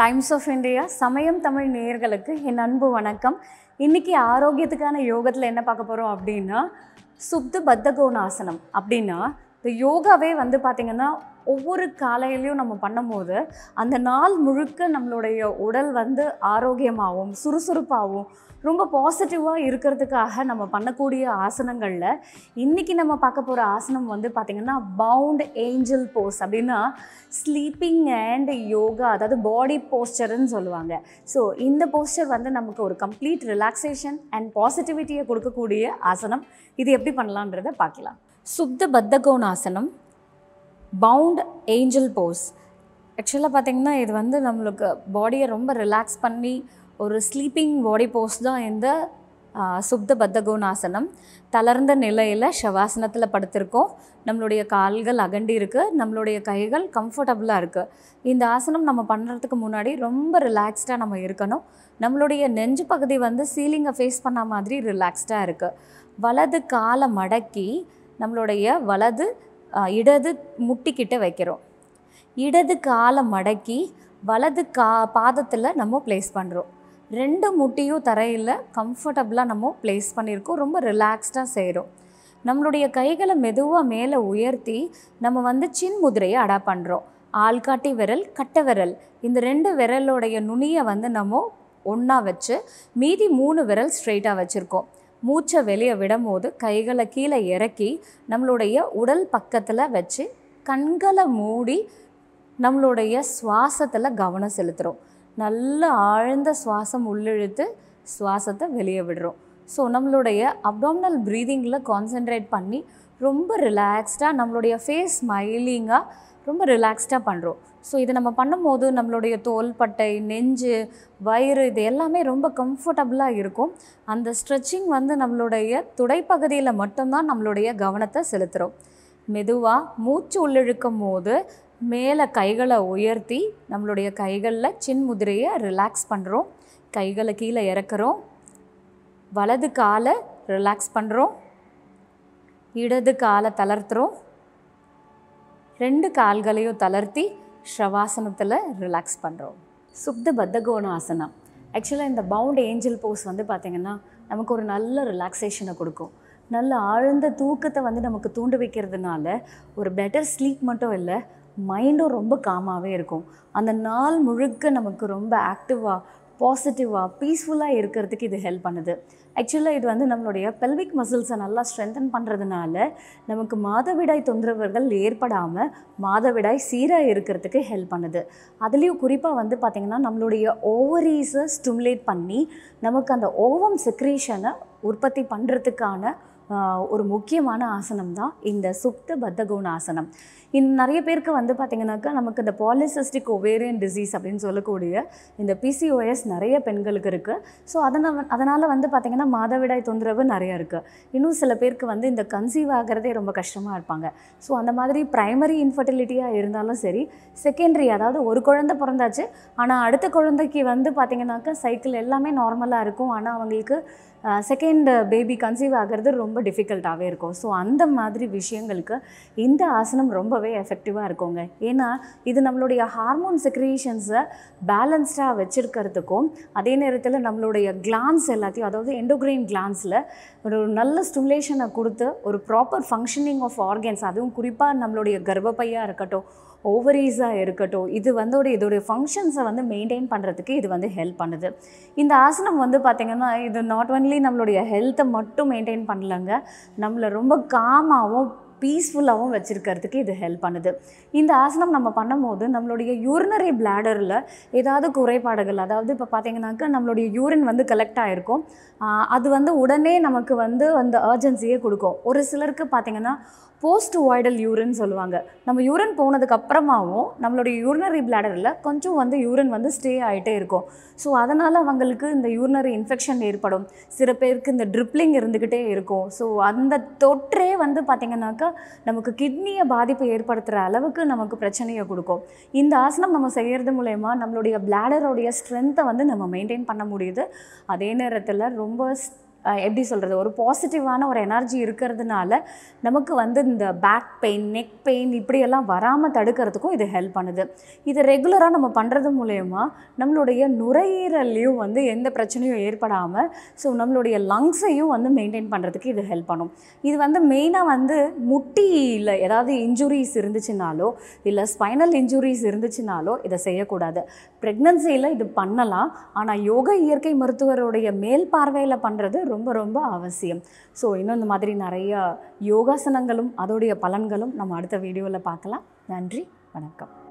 times of India சமயம் தமிழ் நேயர்களுக்கு என் அன்பு வணக்கம் இன்றைக்கி ஆரோக்கியத்துக்கான யோகத்தில் என்ன பார்க்க போகிறோம் அப்படின்னா சுப்து பத்தகோணாசனம் அப்படின்னா இந்த யோகாவே வந்து பார்த்திங்கன்னா ஒவ்வொரு காலையிலையும் நம்ம பண்ணும்போது அந்த நாள் முழுக்க நம்மளுடைய உடல் வந்து ஆரோக்கியமாகவும் சுறுசுறுப்பாகவும் ரொம்ப பாசிட்டிவாக இருக்கிறதுக்காக நம்ம பண்ணக்கூடிய ஆசனங்களில் இன்றைக்கி நம்ம பார்க்க போகிற ஆசனம் வந்து பார்த்திங்கன்னா பவுண்ட் ஏஞ்சல் போஸ் அப்படின்னா ஸ்லீப்பிங் அண்ட் யோகா அதாவது பாடி போஸ்டர்ன்னு சொல்லுவாங்க ஸோ இந்த போஸ்டர் வந்து நமக்கு ஒரு கம்ப்ளீட் ரிலாக்ஸேஷன் அண்ட் பாசிட்டிவிட்டியை கொடுக்கக்கூடிய ஆசனம் இது எப்படி பண்ணலான்றதை பார்க்கலாம் சுத்த பத்தகோணாசனம் பவுண்ட் ஏஞ்சல் போஸ் ஆக்சுவலாக பார்த்திங்கன்னா இது வந்து நம்மளுக்கு பாடியை ரொம்ப ரிலாக்ஸ் பண்ணி ஒரு ஸ்லீப்பிங் பாடி போஸ் தான் இந்த சுப்த பத்தகோணாசனம் தளர்ந்த நிலையில் ஷவாசனத்தில் படுத்திருக்கோம் நம்மளுடைய கால்கள் அகண்டி இருக்குது நம்மளுடைய கைகள் கம்ஃபர்டபுளாக இருக்குது இந்த ஆசனம் நம்ம பண்ணுறதுக்கு முன்னாடி ரொம்ப ரிலாக்ஸ்டாக நம்ம இருக்கணும் நம்மளுடைய நெஞ்சு பகுதி வந்து சீலிங்கை ஃபேஸ் பண்ண மாதிரி ரிலாக்ஸ்டாக இருக்குது வலது காலை மடக்கி நம்மளுடைய வலது இடது முட்டிக்கிட்ட வைக்கிறோம் இடது காலை மடக்கி வலது கா பாதத்தில் நம்ம ப்ளேஸ் பண்ணுறோம் ரெண்டு முட்டியும் தரையில் கம்ஃபர்டபுளாக நம்ம ப்ளேஸ் பண்ணியிருக்கோம் ரொம்ப ரிலாக்ஸ்டாக செய்கிறோம் நம்மளுடைய கைகளை மெதுவாக மேலே உயர்த்தி நம்ம வந்து சின் முதிரையை அடா பண்ணுறோம் ஆள்காட்டி விரல் கட்டை விரல் இந்த ரெண்டு விரலோடைய நுனியை வந்து நம்ம ஒன்றா வச்சு மீதி மூணு விரல் ஸ்ட்ரெயிட்டாக வச்சுருக்கோம் மூச்சை வெளியே விடும்போது கைகளை கீழே இறக்கி நம்மளுடைய உடல் பக்கத்தில் வச்சு கண்களை மூடி நம்மளுடைய சுவாசத்தில் கவனம் செலுத்துகிறோம் நல்ல ஆழ்ந்த சுவாசம் உள்ளிழுத்து சுவாசத்தை வெளியே விடுறோம் ஸோ நம்மளுடைய அப்டாமினல் ப்ரீதிங்கில் கான்சென்ட்ரேட் பண்ணி ரொம்ப ரிலாக்ஸ்டாக நம்மளுடைய ஃபேஸ் ஸ்மைலிங்காக ரொம்ப ரிலாக்ஸ்டாக பண்ணுறோம் ஸோ இது நம்ம பண்ணும்போது நம்மளுடைய பட்டை நெஞ்சு வயிறு இது எல்லாமே ரொம்ப கம்ஃபர்டபுளாக இருக்கும் அந்த ஸ்ட்ரெச்சிங் வந்து நம்மளுடைய துடைப்பகுதியில் மட்டும்தான் நம்மளுடைய கவனத்தை செலுத்துகிறோம் மெதுவாக மூச்சு உள்ளிழுக்கும் போது மேலே கைகளை உயர்த்தி நம்மளுடைய கைகளில் சின் முதிரையை ரிலாக்ஸ் பண்ணுறோம் கைகளை கீழே இறக்குறோம் வலது காலை ரிலாக்ஸ் பண்ணுறோம் இடது காலை தளர்த்துறோம் ரெண்டு கால்களையும் தளர்த்தி ஷவாசனத்தில் ரிலாக்ஸ் பண்ணுறோம் சுப்த பத்தகோண ஆசனம் ஆக்சுவலாக இந்த பவுண்ட் ஏஞ்சல் போஸ் வந்து பார்த்திங்கன்னா நமக்கு ஒரு நல்ல ரிலாக்ஸேஷனை கொடுக்கும் நல்ல ஆழ்ந்த தூக்கத்தை வந்து நமக்கு தூண்டு வைக்கிறதுனால ஒரு பெட்டர் ஸ்லீப் மட்டும் இல்லை மைண்டும் ரொம்ப காமாகவே இருக்கும் அந்த நாள் முழுக்க நமக்கு ரொம்ப ஆக்டிவாக பாசிட்டிவாக பீஸ்ஃபுல்லாக இருக்கிறதுக்கு இது ஹெல்ப் பண்ணுது ஆக்சுவலாக இது வந்து நம்மளுடைய பெல்விக் மசில்ஸை நல்லா ஸ்ட்ரென்தன் பண்ணுறதுனால நமக்கு மாதவிடாய் தொந்தரவுகள் ஏற்படாமல் மாதவிடாய் சீராக இருக்கிறதுக்கு ஹெல்ப் பண்ணுது அதுலேயும் குறிப்பாக வந்து பார்த்திங்கன்னா நம்மளுடைய ஓவரீஸை ஸ்டிமுலேட் பண்ணி நமக்கு அந்த ஓவம் செக்ரேஷனை உற்பத்தி பண்ணுறதுக்கான ஒரு முக்கியமான ஆசனம் தான் இந்த சுப்த பத்தகோண ஆசனம் இந்த நிறைய பேருக்கு வந்து பார்த்திங்கனாக்கா நமக்கு இந்த பாலிசிஸ்டிக் ஒவேரியன் டிசீஸ் அப்படின்னு சொல்லக்கூடிய இந்த பிசிஓஎஸ் நிறைய பெண்களுக்கு இருக்குது ஸோ அதனால் அதனால் வந்து பார்த்திங்கன்னா மாதவிடாய் தொந்தரவு நிறையா இருக்குது இன்னும் சில பேருக்கு வந்து இந்த கன்சீவ் ஆகிறதே ரொம்ப கஷ்டமாக இருப்பாங்க ஸோ அந்த மாதிரி ப்ரைமரி இன்ஃபர்டிலிட்டியாக இருந்தாலும் சரி செகண்டரி அதாவது ஒரு குழந்தை பிறந்தாச்சு ஆனால் அடுத்த குழந்தைக்கு வந்து பார்த்திங்கனாக்கா சைக்கிள் எல்லாமே நார்மலாக இருக்கும் ஆனால் அவங்களுக்கு செகண்ட் பேபி கன்சீவ் ஆகிறது ரொம்ப டிஃபிகல்ட்டாகவே இருக்கும் ஸோ அந்த மாதிரி விஷயங்களுக்கு இந்த ஆசனம் ரொம்பவே எஃபெக்டிவாக இருக்குங்க ஏன்னா இது நம்மளுடைய ஹார்மோன் செக்ரியேஷன்ஸை பேலன்ஸ்டாக வச்சுருக்கிறதுக்கும் அதே நேரத்தில் நம்மளுடைய கிளான்ஸ் எல்லாத்தையும் அதாவது எண்டோக்ரைன் கிளான்ஸில் ஒரு நல்ல ஸ்டிமுலேஷனை கொடுத்து ஒரு ப்ராப்பர் ஃபங்க்ஷனிங் ஆஃப் ஆர்கன்ஸ் அதுவும் குறிப்பாக நம்மளுடைய கர்ப்பப்பையாக இருக்கட்டும் ஓவரீஸாக இருக்கட்டும் இது வந்து ஒரு இதோடைய ஃபங்க்ஷன்ஸை வந்து மெயின்டைன் பண்ணுறதுக்கு இது வந்து ஹெல்ப் பண்ணுது இந்த ஆசனம் வந்து பார்த்திங்கன்னா இது நாட் ஒன்லி நம்மளுடைய ஹெல்த்தை மட்டும் மெயின்டைன் பண்ணலங்க நம்மளை ரொம்ப காமாகவும் பீஸ்ஃபுல்லாகவும் வச்சுருக்கிறதுக்கு இது ஹெல்ப் பண்ணுது இந்த ஆசனம் நம்ம பண்ணும்போது நம்மளுடைய யூரினரி பிளாடரில் ஏதாவது குறைபாடுகள் அதாவது இப்போ பார்த்தீங்கன்னாக்கா நம்மளுடைய யூரின் வந்து கலெக்ட் ஆகிருக்கும் அது வந்து உடனே நமக்கு வந்து அந்த அர்ஜென்சியே கொடுக்கும் ஒரு சிலருக்கு பார்த்திங்கன்னா போஸ்ட் வாய்டல் யூரின் சொல்லுவாங்க நம்ம யூரின் போனதுக்கு அப்புறமாவும் நம்மளுடைய யூரினரி பிளாடரில் கொஞ்சம் வந்து யூரின் வந்து ஸ்டே ஆகிட்டே இருக்கும் ஸோ அதனால் அவங்களுக்கு இந்த யூரினரி இன்ஃபெக்ஷன் ஏற்படும் சில பேருக்கு இந்த ட்ரிப்ளிங் இருந்துக்கிட்டே இருக்கும் ஸோ அந்த தொற்றே வந்து பார்த்திங்கனாக்கா நமக்கு கிட்னியை பாதிப்பு ஏற்படுத்துகிற அளவுக்கு நமக்கு பிரச்சனையை கொடுக்கும் இந்த ஆசனம் நம்ம செய்கிறது மூலயமா நம்மளுடைய பிளாடருடைய ஸ்ட்ரென்த்தை வந்து நம்ம மெயின்டைன் பண்ண முடியுது அதே நேரத்தில் ரொம்ப எப்படி சொல்கிறது ஒரு பாசிட்டிவான ஒரு எனர்ஜி இருக்கிறதுனால நமக்கு வந்து இந்த பேக் பெயின் நெக் பெயின் இப்படியெல்லாம் வராமல் தடுக்கிறதுக்கும் இது ஹெல்ப் பண்ணுது இது ரெகுலராக நம்ம பண்ணுறது மூலயமா நம்மளுடைய நுரையீரல்லையும் வந்து எந்த பிரச்சனையும் ஏற்படாமல் ஸோ நம்மளுடைய லங்ஸையும் வந்து மெயின்டைன் பண்ணுறதுக்கு இது ஹெல்ப் பண்ணும் இது வந்து மெயினாக வந்து முட்டியில் ஏதாவது இன்ஜுரிஸ் இருந்துச்சுனாலோ இல்லை ஸ்பைனல் இன்ஜுரிஸ் இருந்துச்சுனாலோ இதை செய்யக்கூடாது ப்ரெக்னன்சியில் இது பண்ணலாம் ஆனால் யோகா இயற்கை மருத்துவருடைய மேல் பார்வையில் பண்ணுறது ரொம்ப ரொம்ப அவசியம் ஸோ இன்னும் இந்த மாதிரி நிறைய யோகாசனங்களும் அதோடைய பலன்களும் நம்ம அடுத்த வீடியோவில் பார்க்கலாம் நன்றி வணக்கம்